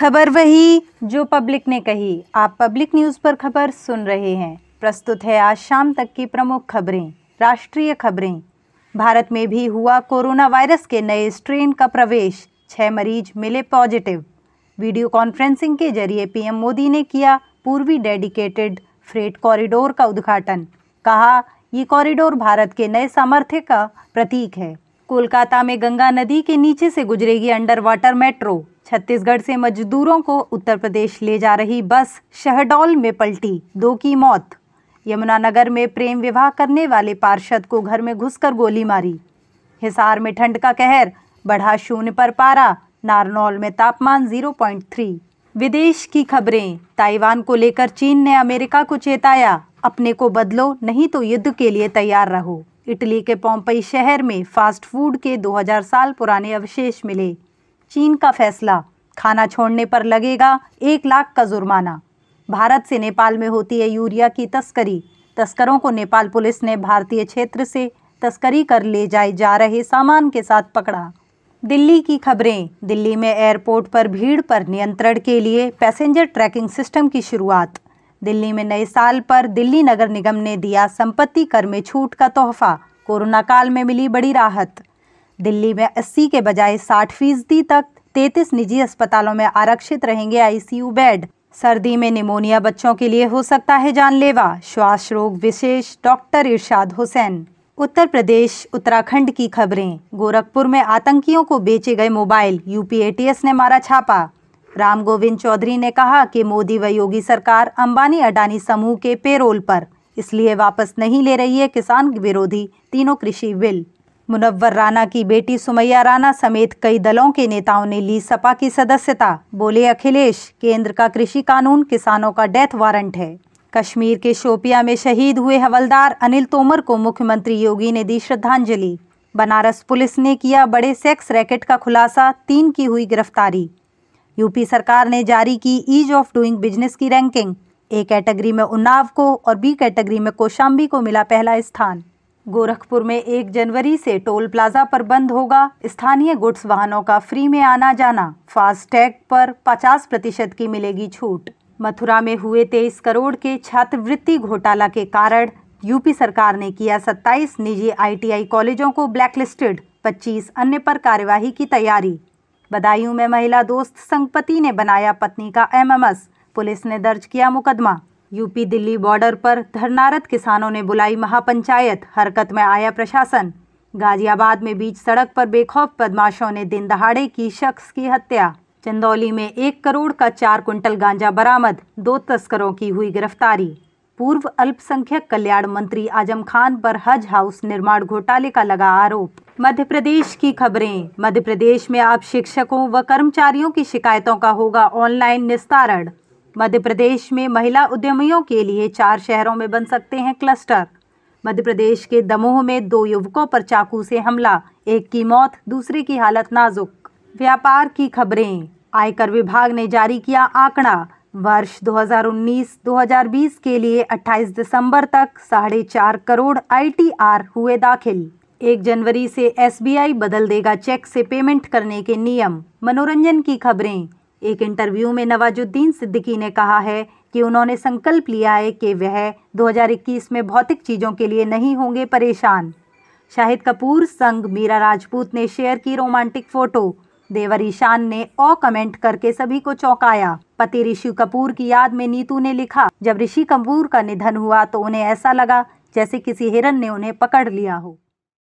खबर वही जो पब्लिक ने कही आप पब्लिक न्यूज़ पर खबर सुन रहे हैं प्रस्तुत है आज शाम तक की प्रमुख खबरें राष्ट्रीय खबरें भारत में भी हुआ कोरोना वायरस के नए स्ट्रेन का प्रवेश छः मरीज मिले पॉजिटिव वीडियो कॉन्फ्रेंसिंग के जरिए पीएम मोदी ने किया पूर्वी डेडिकेटेड फ्रेट कॉरिडोर का उद्घाटन कहा ये कॉरिडोर भारत के नए सामर्थ्य का प्रतीक है कोलकाता में गंगा नदी के नीचे से गुजरेगी अंडर वाटर मेट्रो छत्तीसगढ़ से मजदूरों को उत्तर प्रदेश ले जा रही बस शहडोल में पलटी दो की मौत यमुनानगर में प्रेम विवाह करने वाले पार्षद को घर में घुसकर गोली मारी हिसार में ठंड का कहर बढ़ा शून्य पर पारा नारनौल में तापमान 0.3 विदेश की खबरें ताइवान को लेकर चीन ने अमेरिका को चेताया अपने को बदलो नहीं तो युद्ध के लिए तैयार रहो इटली के पोम्पई शहर में फास्ट फूड के 2000 साल पुराने अवशेष मिले चीन का फैसला खाना छोड़ने पर लगेगा एक लाख का जुर्माना भारत से नेपाल में होती है यूरिया की तस्करी तस्करों को नेपाल पुलिस ने भारतीय क्षेत्र से तस्करी कर ले जाए जा रहे सामान के साथ पकड़ा दिल्ली की खबरें दिल्ली में एयरपोर्ट पर भीड़ पर नियंत्रण के लिए पैसेंजर ट्रैकिंग सिस्टम की शुरुआत दिल्ली में नए साल पर दिल्ली नगर निगम ने दिया संपत्ति कर में छूट का तोहफा कोरोना काल में मिली बड़ी राहत दिल्ली में अस्सी के बजाय साठ फीसदी तक तैतीस निजी अस्पतालों में आरक्षित रहेंगे आईसीयू बेड सर्दी में निमोनिया बच्चों के लिए हो सकता है जानलेवा श्वास रोग विशेष डॉक्टर इरशाद हुसैन उत्तर प्रदेश उत्तराखंड की खबरें गोरखपुर में आतंकियों को बेचे गए मोबाइल यूपीएटीएस ने मारा छापा राम गोविंद चौधरी ने कहा कि मोदी व योगी सरकार अंबानी अडानी समूह के पेरोल पर इसलिए वापस नहीं ले रही है किसान विरोधी तीनों कृषि बिल मुनव्वर राना की बेटी सुमैया राना समेत कई दलों के नेताओं ने ली सपा की सदस्यता बोले अखिलेश केंद्र का कृषि कानून किसानों का डेथ वारंट है कश्मीर के शोपिया में शहीद हुए हवलदार अनिल तोमर को मुख्यमंत्री योगी ने दी श्रद्धांजलि बनारस पुलिस ने किया बड़े सेक्स रैकेट का खुलासा तीन की हुई गिरफ्तारी यूपी सरकार ने जारी की ईज ऑफ डूइंग बिजनेस की रैंकिंग ए कैटेगरी में उन्नाव को और बी कैटेगरी में कोशाम्बी को मिला पहला स्थान गोरखपुर में एक जनवरी से टोल प्लाजा पर बंद होगा स्थानीय गुड्स वाहनों का फ्री में आना जाना फास्टैग पर 50 प्रतिशत की मिलेगी छूट मथुरा में हुए तेईस करोड़ के छात्रवृत्ति घोटाला के कारण यूपी सरकार ने किया 27 निजी आईटीआई कॉलेजों को ब्लैकलिस्टेड 25 अन्य पर कार्यवाही की तैयारी बदायूं में महिला दोस्त संगपति ने बनाया पत्नी का एमएमएस पुलिस ने दर्ज किया मुकदमा यूपी दिल्ली बॉर्डर पर धरनारत किसानों ने बुलाई महापंचायत हरकत में आया प्रशासन गाजियाबाद में बीच सड़क पर बेखौफ बदमाशों ने दिन दहाड़े की शख्स की हत्या चंदौली में एक करोड़ का चार कुंटल गांजा बरामद दो तस्करों की हुई गिरफ्तारी पूर्व अल्पसंख्यक कल्याण मंत्री आजम खान पर हज हाउस निर्माण घोटाले का लगा आरोप मध्य प्रदेश की खबरें मध्य प्रदेश में अब शिक्षकों व कर्मचारियों की शिकायतों का होगा ऑनलाइन निस्तारण मध्य प्रदेश में महिला उद्यमियों के लिए चार शहरों में बन सकते हैं क्लस्टर मध्य प्रदेश के दमोह में दो युवकों पर चाकू से हमला एक की मौत दूसरे की हालत नाजुक व्यापार की खबरें आयकर विभाग ने जारी किया आंकड़ा वर्ष 2019-2020 के लिए 28 दिसंबर तक साढ़े चार करोड़ आई हुए दाखिल एक जनवरी से एस बदल देगा चेक से पेमेंट करने के नियम मनोरंजन की खबरें एक इंटरव्यू में नवाजुद्दीन सिद्दीकी ने कहा है कि उन्होंने संकल्प लिया है कि वह 2021 में भौतिक चीज़ों के लिए नहीं होंगे परेशान शाहिद कपूर संग मीरा राजपूत ने शेयर की रोमांटिक फोटो देवर ईशान ने ओ कमेंट करके सभी को चौंकाया पति ऋषि कपूर की याद में नीतू ने लिखा जब ऋषि कपूर का निधन हुआ तो उन्हें ऐसा लगा जैसे किसी हिरन ने उन्हें पकड़ लिया हो